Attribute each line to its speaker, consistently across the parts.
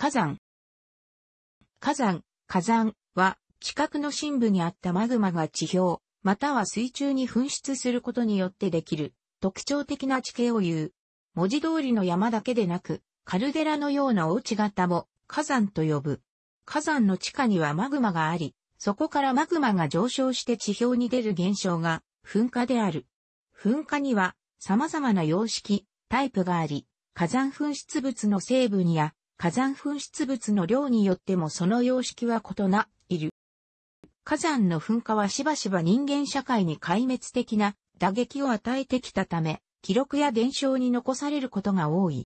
Speaker 1: 火山。火山、火山は、地殻の深部にあったマグマが地表、または水中に噴出することによってできる、特徴的な地形を言う。文字通りの山だけでなく、カルデラのような大地型も、火山と呼ぶ。火山の地下にはマグマがあり、そこからマグマが上昇して地表に出る現象が、噴火である。噴火には、様々な様式、タイプがあり、火山噴出物の成分や火山噴出物の量によってもその様式は異ないる。火山の噴火はしばしば人間社会に壊滅的な打撃を与えてきたため、記録や伝承に残されることが多い。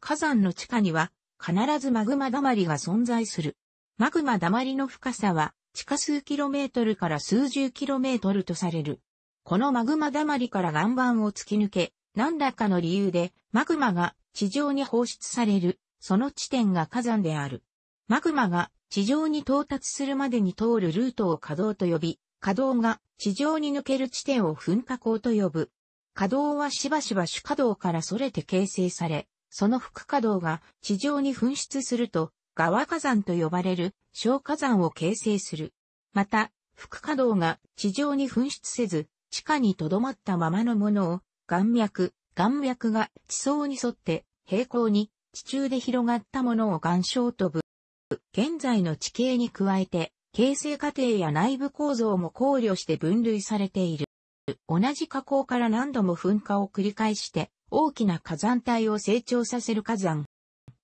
Speaker 1: 火山の地下には必ずマグマだまりが存在する。マグマだまりの深さは地下数キロメートルから数十キロメートルとされる。このマグマだまりから岩盤を突き抜け、何らかの理由でマグマが地上に放出されるその地点が火山である。マグマが地上に到達するまでに通るルートを稼働と呼び、稼働が地上に抜ける地点を噴火口と呼ぶ。稼働はしばしば主稼働からそれて形成され、その副稼働が地上に噴出すると、側火山と呼ばれる小火山を形成する。また、副稼働が地上に噴出せず、地下に留まったままのものを、岩脈、岩脈が地層に沿って平行に地中で広がったものを岩礁と部。現在の地形に加えて、形成過程や内部構造も考慮して分類されている。同じ火口から何度も噴火を繰り返して、大きな火山帯を成長させる火山。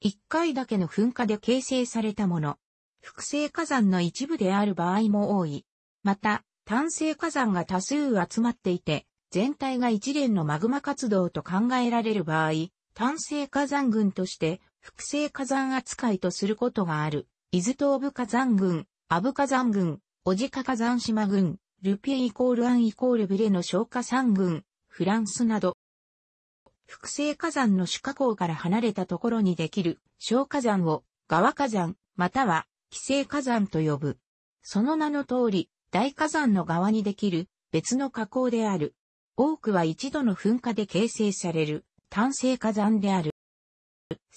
Speaker 1: 一回だけの噴火で形成されたもの。複製火山の一部である場合も多い。また、単性火山が多数集まっていて、全体が一連のマグマ活動と考えられる場合、単成火山群として複製火山扱いとすることがある。伊豆東部火山群、阿武火山群、小鹿火山島群、ルピエイコールアンイコールブレの小火山群、フランスなど。複製火山の主火口から離れたところにできる小火山を側火山、または規制火山と呼ぶ。その名の通り、大火山の側にできる別の火口である。多くは一度の噴火で形成される。単成火山である。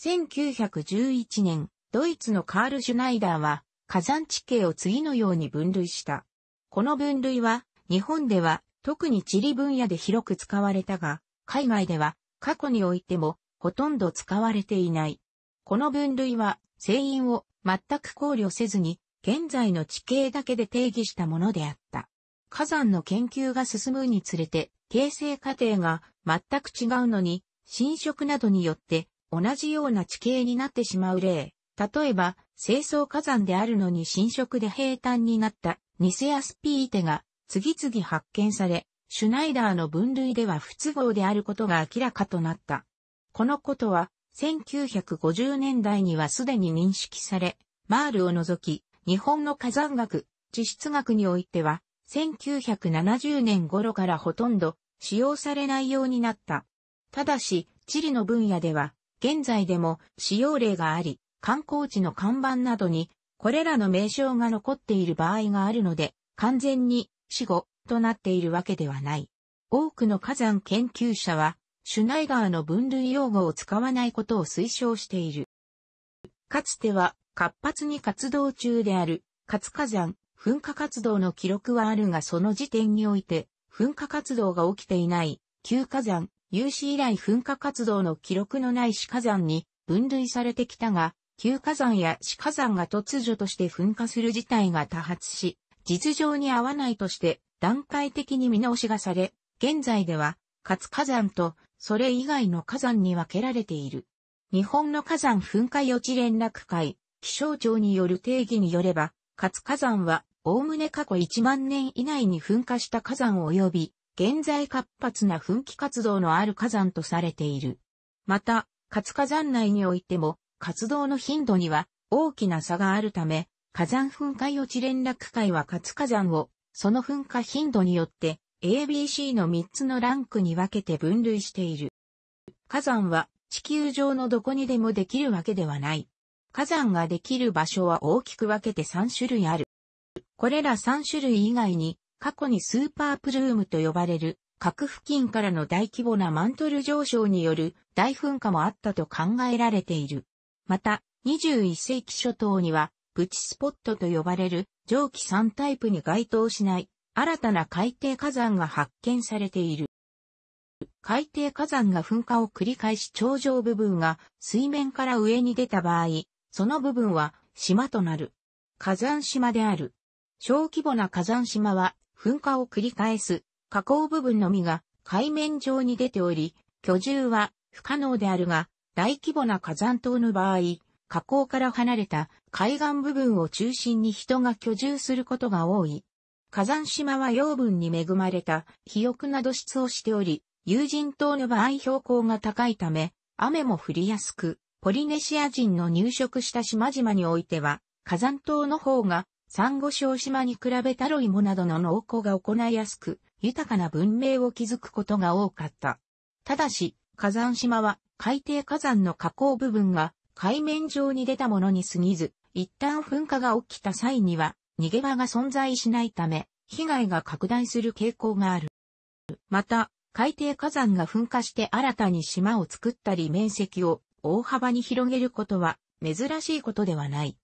Speaker 1: 1911年、ドイツのカール・シュナイダーは、火山地形を次のように分類した。この分類は、日本では、特に地理分野で広く使われたが、海外では、過去においても、ほとんど使われていない。この分類は、成因を全く考慮せずに、現在の地形だけで定義したものであった。火山の研究が進むにつれて、形成過程が全く違うのに、侵食などによって同じような地形になってしまう例。例えば、清掃火山であるのに侵食で平坦になったニセアスピーテが次々発見され、シュナイダーの分類では不都合であることが明らかとなった。このことは、1950年代にはすでに認識され、マールを除き、日本の火山学、地質学においては、1970年頃からほとんど使用されないようになった。ただし、地理の分野では、現在でも使用例があり、観光地の看板などに、これらの名称が残っている場合があるので、完全に死後となっているわけではない。多くの火山研究者は、シュナイガーの分類用語を使わないことを推奨している。かつては、活発に活動中である、活火山、噴火活動の記録はあるがその時点において、噴火活動が起きていない、旧火山、有史以来噴火活動の記録のない死火山に分類されてきたが、旧火山や死火山が突如として噴火する事態が多発し、実情に合わないとして段階的に見直しがされ、現在では活火山とそれ以外の火山に分けられている。日本の火山噴火予知連絡会、気象庁による定義によれば、活火山は、おおむね過去1万年以内に噴火した火山及び、現在活発な噴気活動のある火山とされている。また、活火山内においても、活動の頻度には大きな差があるため、火山噴火予知連絡会は活火山を、その噴火頻度によって、ABC の3つのランクに分けて分類している。火山は地球上のどこにでもできるわけではない。火山ができる場所は大きく分けて3種類ある。これら3種類以外に過去にスーパープルームと呼ばれる、核付近からの大規模なマントル上昇による大噴火もあったと考えられている。また、21世紀初頭には、プチスポットと呼ばれる蒸気3タイプに該当しない新たな海底火山が発見されている。海底火山が噴火を繰り返し頂上部分が水面から上に出た場合、その部分は島となる。火山島である。小規模な火山島は噴火を繰り返す、火口部分のみが海面上に出ており、居住は不可能であるが、大規模な火山島の場合、火口から離れた海岸部分を中心に人が居住することが多い。火山島は養分に恵まれた肥沃な土質をしており、有人島の場合標高が高いため、雨も降りやすく、ポリネシア人の入植した島々においては、火山島の方がサンゴ礁島に比べタロイモなどの農耕が行いやすく、豊かな文明を築くことが多かった。ただし、火山島は海底火山の河口部分が海面上に出たものに過ぎず、一旦噴火が起きた際には逃げ場が存在しないため、被害が拡大する傾向がある。また、海底火山が噴火して新たに島を作ったり面積を大幅に広げることは珍しいことではない。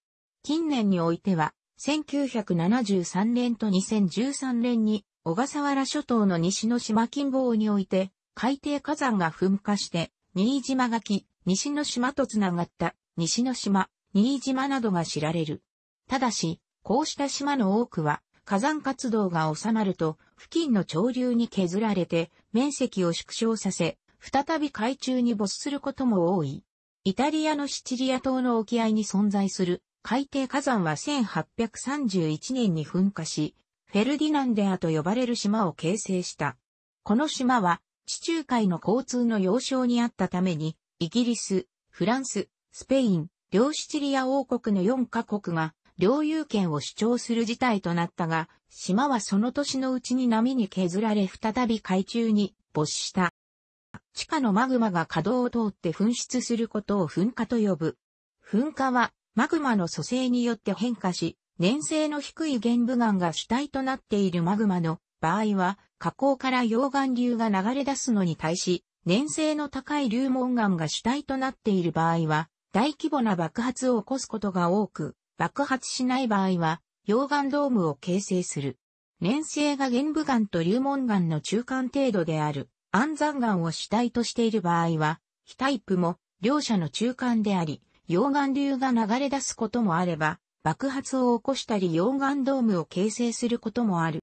Speaker 1: 近年においては1973年と2013年に小笠原諸島の西の島近傍において海底火山が噴火して新島垣、西の島とつながった西の島、新島などが知られる。ただし、こうした島の多くは火山活動が収まると付近の潮流に削られて面積を縮小させ、再び海中に没することも多い。イタリアのシチリア島の沖合に存在する海底火山は1831年に噴火し、フェルディナンデアと呼ばれる島を形成した。この島は地中海の交通の要衝にあったために、イギリス、フランス、スペイン、両シチリア王国の4カ国が領有権を主張する事態となったが、島はその年のうちに波に削られ再び海中に没した。地下のマグマが稼働を通って噴出することを噴火と呼ぶ。噴火はマグマの組成によって変化し、粘性の低い玄武岩が主体となっているマグマの場合は、火口から溶岩流が流れ出すのに対し、粘性の高い流門岩が主体となっている場合は、大規模な爆発を起こすことが多く、爆発しない場合は、溶岩ドームを形成する。粘性が玄武岩と流門岩の中間程度である、安山岩を主体としている場合は、非タイプも両者の中間であり、溶岩流が流れ出すこともあれば、爆発を起こしたり溶岩ドームを形成することもある。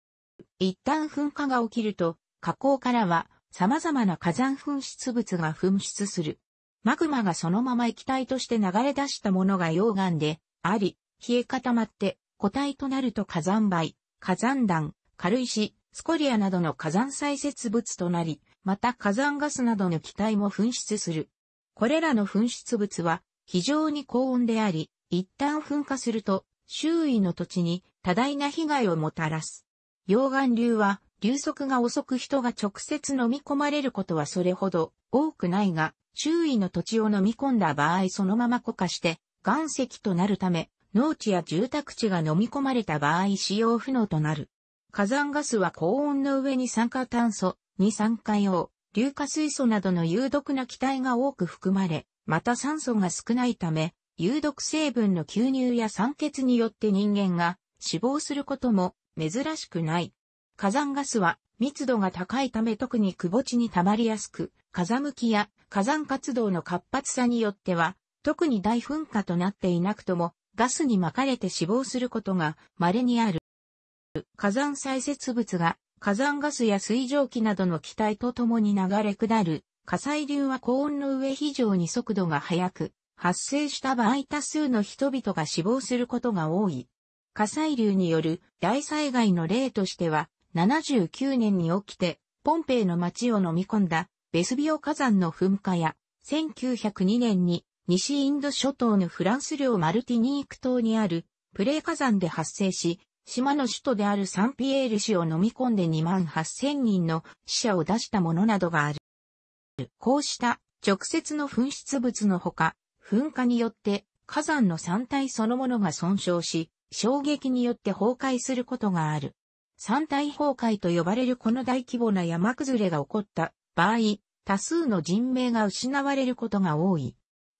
Speaker 1: 一旦噴火が起きると、火口からは様々な火山噴出物が噴出する。マグマがそのまま液体として流れ出したものが溶岩であり、冷え固まって固体となると火山灰、火山弾、軽石、スコリアなどの火山砕屑物となり、また火山ガスなどの気体も噴出する。これらの噴出物は非常に高温であり、一旦噴火すると、周囲の土地に多大な被害をもたらす。溶岩流は、流速が遅く人が直接飲み込まれることはそれほど多くないが、周囲の土地を飲み込んだ場合そのまま固化して岩石となるため、農地や住宅地が飲み込まれた場合使用不能となる。火山ガスは高温の上に酸化炭素、二酸化硫黄、硫化水素などの有毒な気体が多く含まれ、また酸素が少ないため、有毒成分の吸入や酸欠によって人間が死亡することも珍しくない。火山ガスは密度が高いため特にくぼ地に溜まりやすく、風向きや火山活動の活発さによっては、特に大噴火となっていなくとも、ガスに巻かれて死亡することが稀にある。火山再設物が火山ガスや水蒸気などの気体とともに流れ下る火砕流は高温の上非常に速度が速く、発生した場合多数の人々が死亡することが多い。火砕流による大災害の例としては、79年に起きて、ポンペイの町を飲み込んだ、ベスビオ火山の噴火や、1902年に西インド諸島のフランス領マルティニーク島にあるプレイ火山で発生し、島の首都であるサンピエール市を飲み込んで2万8000人の死者を出したものなどがある。こうした直接の噴出物のほか、噴火によって火山の山体そのものが損傷し、衝撃によって崩壊することがある。山体崩壊と呼ばれるこの大規模な山崩れが起こった場合、多数の人命が失われることが多い。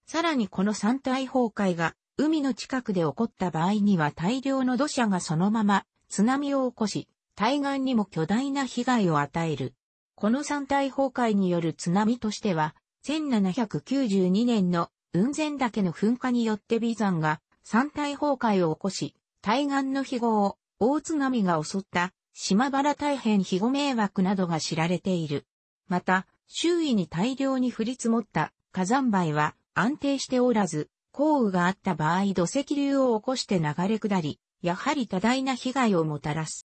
Speaker 1: さらにこの山体崩壊が海の近くで起こった場合には大量の土砂がそのまま津波を起こし、対岸にも巨大な被害を与える。この山体崩壊による津波としては、1792年の雲仙岳の噴火によって微山が山体崩壊を起こし、対岸の肥後を大津波が襲った島原大変肥後迷惑などが知られている。また、周囲に大量に降り積もった火山灰は安定しておらず、降雨があった場合土石流を起こして流れ下り、やはり多大な被害をもたらす。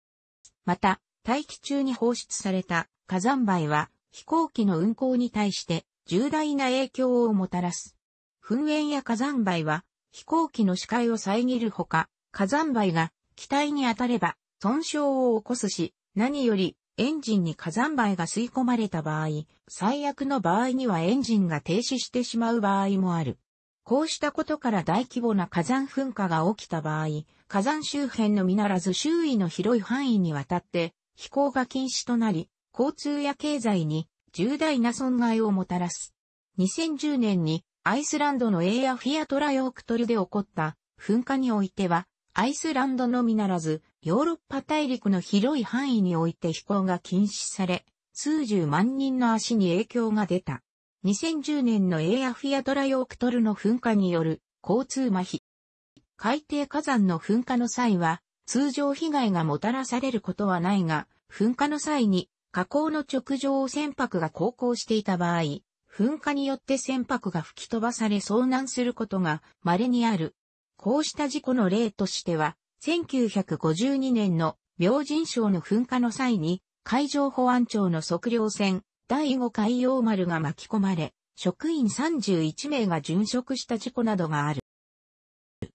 Speaker 1: また、大気中に放出された火山灰は飛行機の運航に対して重大な影響をもたらす。噴煙や火山灰は飛行機の視界を遮るほか、火山灰が機体に当たれば損傷を起こすし、何よりエンジンに火山灰が吸い込まれた場合、最悪の場合にはエンジンが停止してしまう場合もある。こうしたことから大規模な火山噴火が起きた場合、火山周辺のみならず周囲の広い範囲にわたって飛行が禁止となり、交通や経済に重大な損害をもたらす。2010年にアイスランドのエイアフィアトラヨークトルで起こった噴火においては、アイスランドのみならず、ヨーロッパ大陸の広い範囲において飛行が禁止され、数十万人の足に影響が出た。2010年のエイアフィアトラヨークトルの噴火による交通麻痺。海底火山の噴火の際は、通常被害がもたらされることはないが、噴火の際に火口の直上を船舶が航行していた場合、噴火によって船舶が吹き飛ばされ遭難することが稀にある。こうした事故の例としては、1952年の明神省の噴火の際に、海上保安庁の測量船、第5海洋丸が巻き込まれ、職員31名が殉職した事故などがある。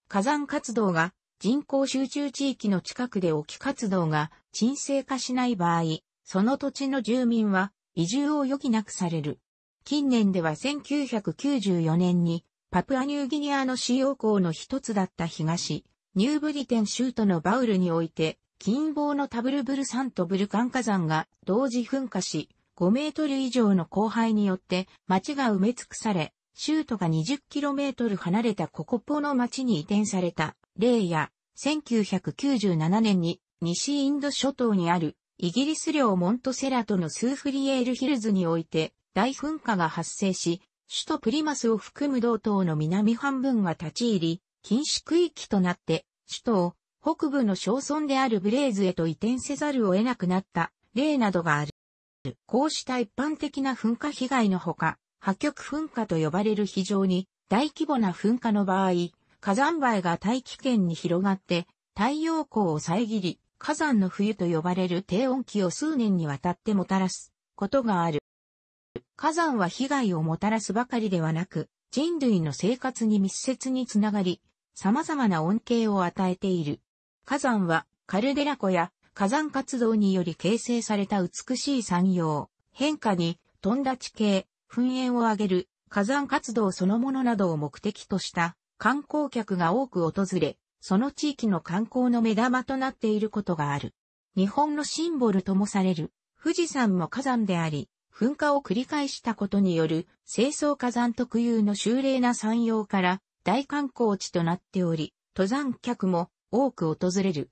Speaker 1: 火山活動が人口集中地域の近くで沖き活動が沈静化しない場合、その土地の住民は移住を余儀なくされる。近年では1994年にパプアニューギニアの使用港の一つだった東、ニューブリテン州都のバウルにおいて、近傍のタブルブル山とブルカン火山が同時噴火し、5メートル以上の荒廃によって町が埋め尽くされ、州都が2 0トル離れたココポの町に移転された。例や、1997年に西インド諸島にあるイギリス領モントセラトのスーフリエールヒルズにおいて大噴火が発生し、首都プリマスを含む道東の南半分が立ち入り、禁止区域となって、首都を北部の小村であるブレーズへと移転せざるを得なくなった例などがある。こうした一般的な噴火被害のほか、破局噴火と呼ばれる非常に大規模な噴火の場合、火山灰が大気圏に広がって、太陽光を遮り、火山の冬と呼ばれる低温期を数年にわたってもたらすことがある。火山は被害をもたらすばかりではなく、人類の生活に密接につながり、様々な恩恵を与えている。火山はカルデラ湖や火山活動により形成された美しい山陽、変化に飛んだ地形、噴煙を上げる火山活動そのものなどを目的とした観光客が多く訪れ、その地域の観光の目玉となっていることがある。日本のシンボルともされる富士山も火山であり、噴火を繰り返したことによる清掃火山特有の修麗な山陽から大観光地となっており、登山客も多く訪れる。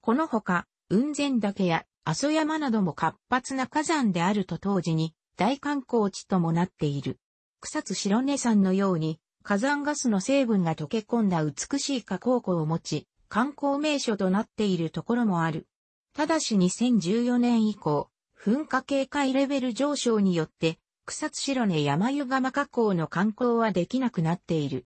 Speaker 1: このほか、雲仙岳や阿蘇山なども活発な火山であると当時に大観光地ともなっている。草津白根山のように火山ガスの成分が溶け込んだ美しい火口湖を持ち、観光名所となっているところもある。ただし2014年以降、噴火警戒レベル上昇によって、草津白根山湯釜火口の観光はできなくなっている。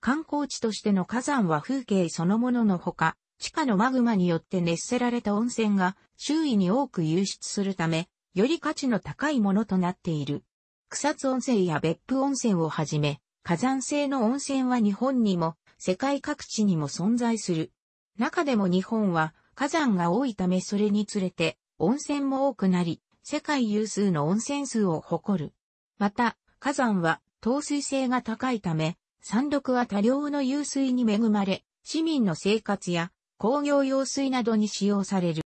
Speaker 1: 観光地としての火山は風景そのもののほか、地下のマグマによって熱せられた温泉が周囲に多く流出するため、より価値の高いものとなっている。草津温泉や別府温泉をはじめ、火山性の温泉は日本にも世界各地にも存在する。中でも日本は火山が多いためそれにつれて温泉も多くなり、世界有数の温泉数を誇る。また、火山は透水性が高いため、山麓は多量の湧水に恵まれ、市民の生活や工業用水などに使用される。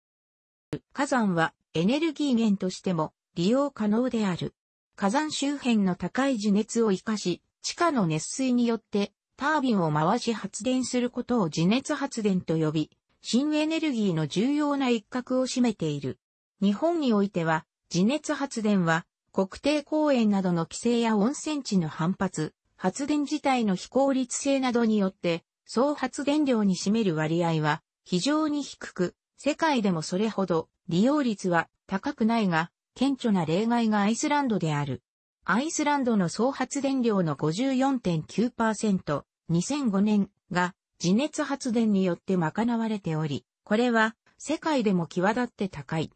Speaker 1: 火山はエネルギー源としても利用可能である。火山周辺の高い樹熱を活かし、地下の熱水によってタービンを回し発電することを自熱発電と呼び、新エネルギーの重要な一角を占めている。日本においては、自熱発電は、国定公園などの規制や温泉地の反発、発電自体の非効率性などによって、総発電量に占める割合は非常に低く、世界でもそれほど利用率は高くないが、顕著な例外がアイスランドである。アイスランドの総発電量の54.9%、2005年が地熱発電によって賄われており、これは世界でも際立って高い。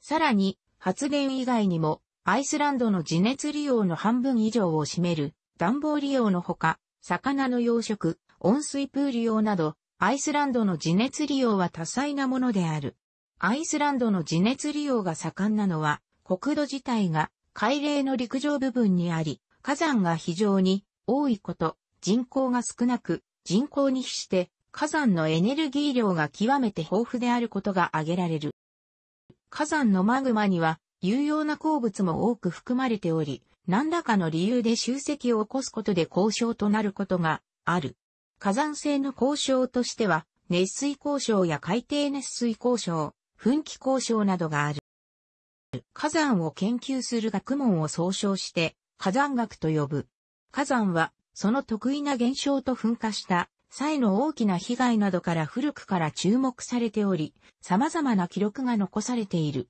Speaker 1: さらに、発電以外にも、アイスランドの地熱利用の半分以上を占める、暖房利用のほか、魚の養殖、温水プール用など、アイスランドの地熱利用は多彩なものである。アイスランドの地熱利用が盛んなのは、国土自体が海嶺の陸上部分にあり、火山が非常に多いこと、人口が少なく、人口に比して火山のエネルギー量が極めて豊富であることが挙げられる。火山のマグマには有用な鉱物も多く含まれており、何らかの理由で集積を起こすことで交渉となることがある。火山性の交渉としては、熱水交渉や海底熱水交渉、噴気交渉などがある。火山を研究する学問を総称して、火山学と呼ぶ。火山は、その得意な現象と噴火した際の大きな被害などから古くから注目されており、様々な記録が残されている。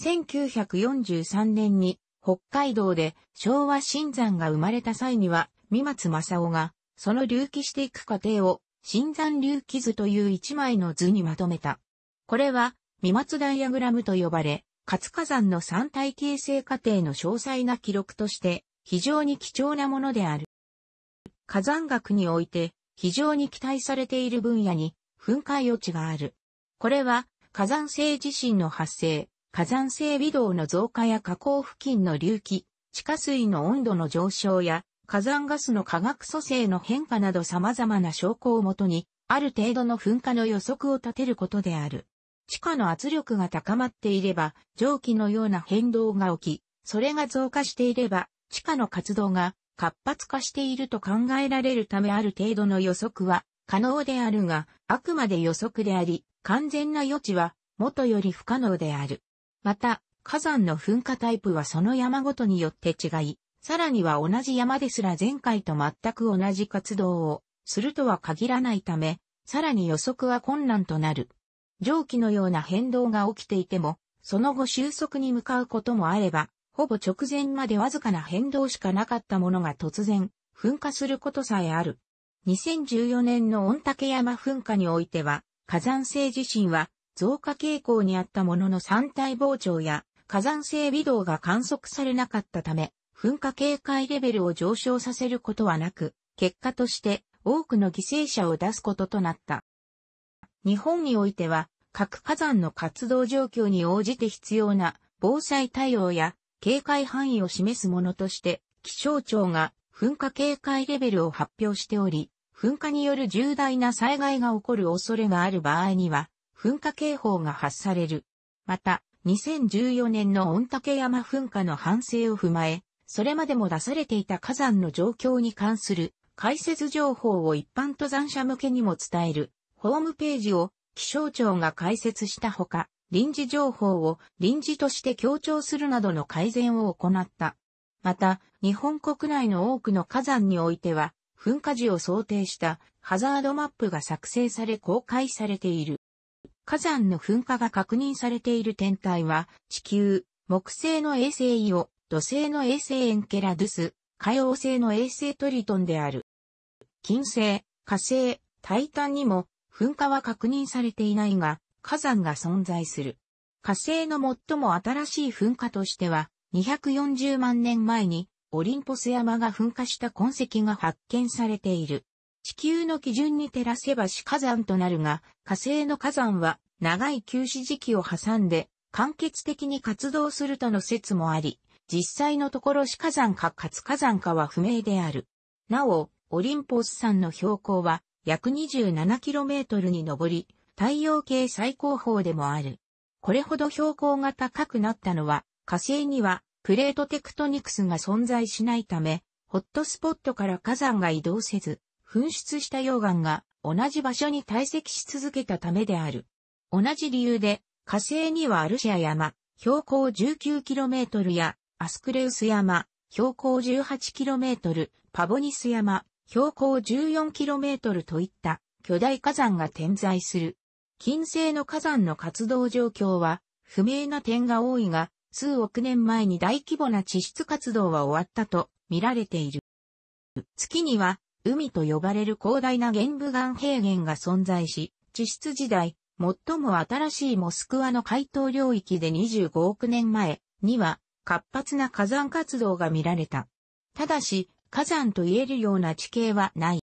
Speaker 1: 1943年に北海道で昭和新山が生まれた際には、三松正夫が、その隆起していく過程を、新山隆起図という一枚の図にまとめた。これは、三松ダイアグラムと呼ばれ、活火山の山体形成過程の詳細な記録として非常に貴重なものである。火山学において非常に期待されている分野に噴火予知がある。これは火山性地震の発生、火山性微動の増加や火口付近の隆起、地下水の温度の上昇や火山ガスの化学組成の変化など様々な証拠をもとに、ある程度の噴火の予測を立てることである。地下の圧力が高まっていれば、蒸気のような変動が起き、それが増加していれば、地下の活動が活発化していると考えられるためある程度の予測は可能であるが、あくまで予測であり、完全な予知は元より不可能である。また、火山の噴火タイプはその山ごとによって違い、さらには同じ山ですら前回と全く同じ活動をするとは限らないため、さらに予測は困難となる。蒸気のような変動が起きていても、その後収束に向かうこともあれば、ほぼ直前までわずかな変動しかなかったものが突然、噴火することさえある。2014年の御嶽山噴火においては、火山性地震は増加傾向にあったものの山体膨張や火山性微動が観測されなかったため、噴火警戒レベルを上昇させることはなく、結果として多くの犠牲者を出すこととなった。日本においては、各火山の活動状況に応じて必要な防災対応や警戒範囲を示すものとして、気象庁が噴火警戒レベルを発表しており、噴火による重大な災害が起こる恐れがある場合には、噴火警報が発される。また、2014年の御嶽山噴火の反省を踏まえ、それまでも出されていた火山の状況に関する解説情報を一般登山者向けにも伝えるホームページを気象庁が開設したほか、臨時情報を臨時として強調するなどの改善を行った。また、日本国内の多くの火山においては、噴火時を想定したハザードマップが作成され公開されている。火山の噴火が確認されている天体は、地球、木星の衛星イオ、土星の衛星エンケラドゥス、海洋星の衛星トリトンである。金星、火星、タイタンにも噴火は確認されていないが、火山が存在する。火星の最も新しい噴火としては、240万年前にオリンポス山が噴火した痕跡が発見されている。地球の基準に照らせば死火山となるが、火星の火山は長い休止時期を挟んで、間欠的に活動するとの説もあり、実際のところ死火山か活火山かは不明である。なお、オリンポス山の標高は約 27km に上り、太陽系最高峰でもある。これほど標高が高くなったのは、火星にはプレートテクトニクスが存在しないため、ホットスポットから火山が移動せず、噴出した溶岩が同じ場所に堆積し続けたためである。同じ理由で、火星にはアルシア山、標高 19km や、アスクレウス山、標高 18km、パボニス山、標高 14km といった巨大火山が点在する。近世の火山の活動状況は不明な点が多いが、数億年前に大規模な地質活動は終わったと見られている。月には海と呼ばれる広大な玄武岩平原が存在し、地質時代、最も新しいモスクワの海東領域で25億年前には活発な火山活動が見られた。ただし、火山と言えるような地形はない。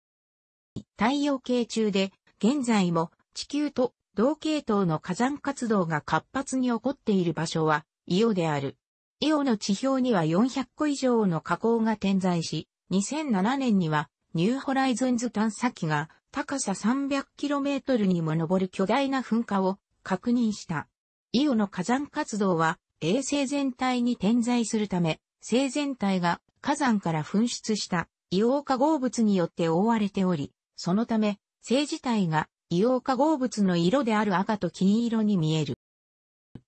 Speaker 1: 太陽系中で、現在も地球と同系統の火山活動が活発に起こっている場所は、イオである。イオの地表には400個以上の火口が点在し、2007年には、ニューホライズンズ探査機が高さ 300km にも上る巨大な噴火を確認した。イオの火山活動は衛星全体に点在するため、星全体が火山から噴出した硫黄化合物によって覆われており、そのため、性自体が硫黄化合物の色である赤と金色に見える。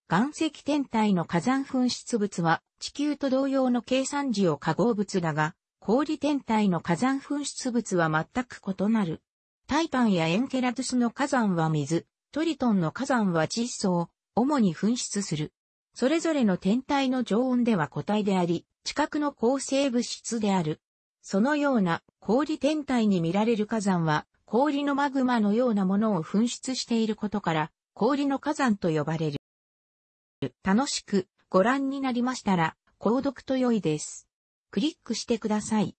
Speaker 1: 岩石天体の火山噴出物は地球と同様の計算時を化合物だが、氷天体の火山噴出物は全く異なる。タイパンやエンケラドゥスの火山は水、トリトンの火山は窒素を主に噴出する。それぞれの天体の常温では固体であり、地殻の構成物質である。そのような氷天体に見られる火山は氷のマグマのようなものを噴出していることから氷の火山と呼ばれる。楽しくご覧になりましたら購読と良いです。クリックしてください。